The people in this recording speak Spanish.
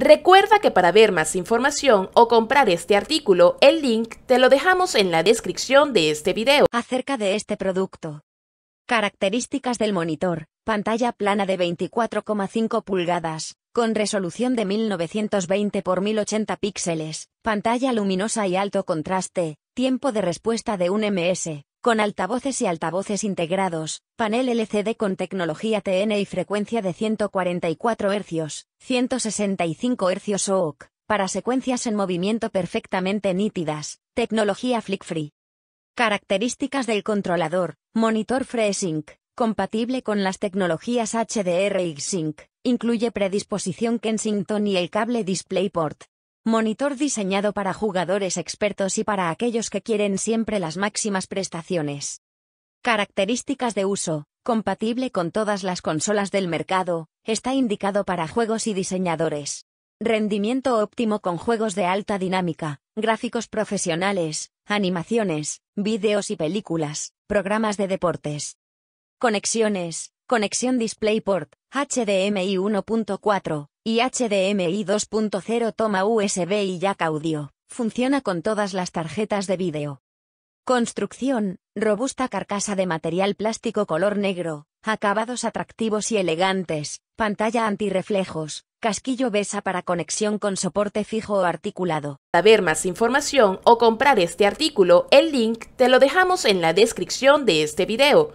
Recuerda que para ver más información o comprar este artículo, el link te lo dejamos en la descripción de este video. Acerca de este producto. Características del monitor. Pantalla plana de 24,5 pulgadas, con resolución de 1920 x 1080 píxeles, pantalla luminosa y alto contraste, tiempo de respuesta de un ms, con altavoces y altavoces integrados, panel LCD con tecnología TN y frecuencia de 144 Hz, 165 Hz o para secuencias en movimiento perfectamente nítidas, tecnología flick free. Características del controlador, monitor FreeSync, compatible con las tecnologías HDR y Sync, incluye predisposición Kensington y el cable DisplayPort, Monitor diseñado para jugadores expertos y para aquellos que quieren siempre las máximas prestaciones. Características de uso, compatible con todas las consolas del mercado, está indicado para juegos y diseñadores. Rendimiento óptimo con juegos de alta dinámica, gráficos profesionales, animaciones, vídeos y películas, programas de deportes. Conexiones, conexión DisplayPort, HDMI 1.4 y HDMI 2.0 toma USB y jack audio. Funciona con todas las tarjetas de vídeo. Construcción, robusta carcasa de material plástico color negro, acabados atractivos y elegantes, pantalla antirreflejos, casquillo besa para conexión con soporte fijo o articulado. Para ver más información o comprar este artículo, el link te lo dejamos en la descripción de este video.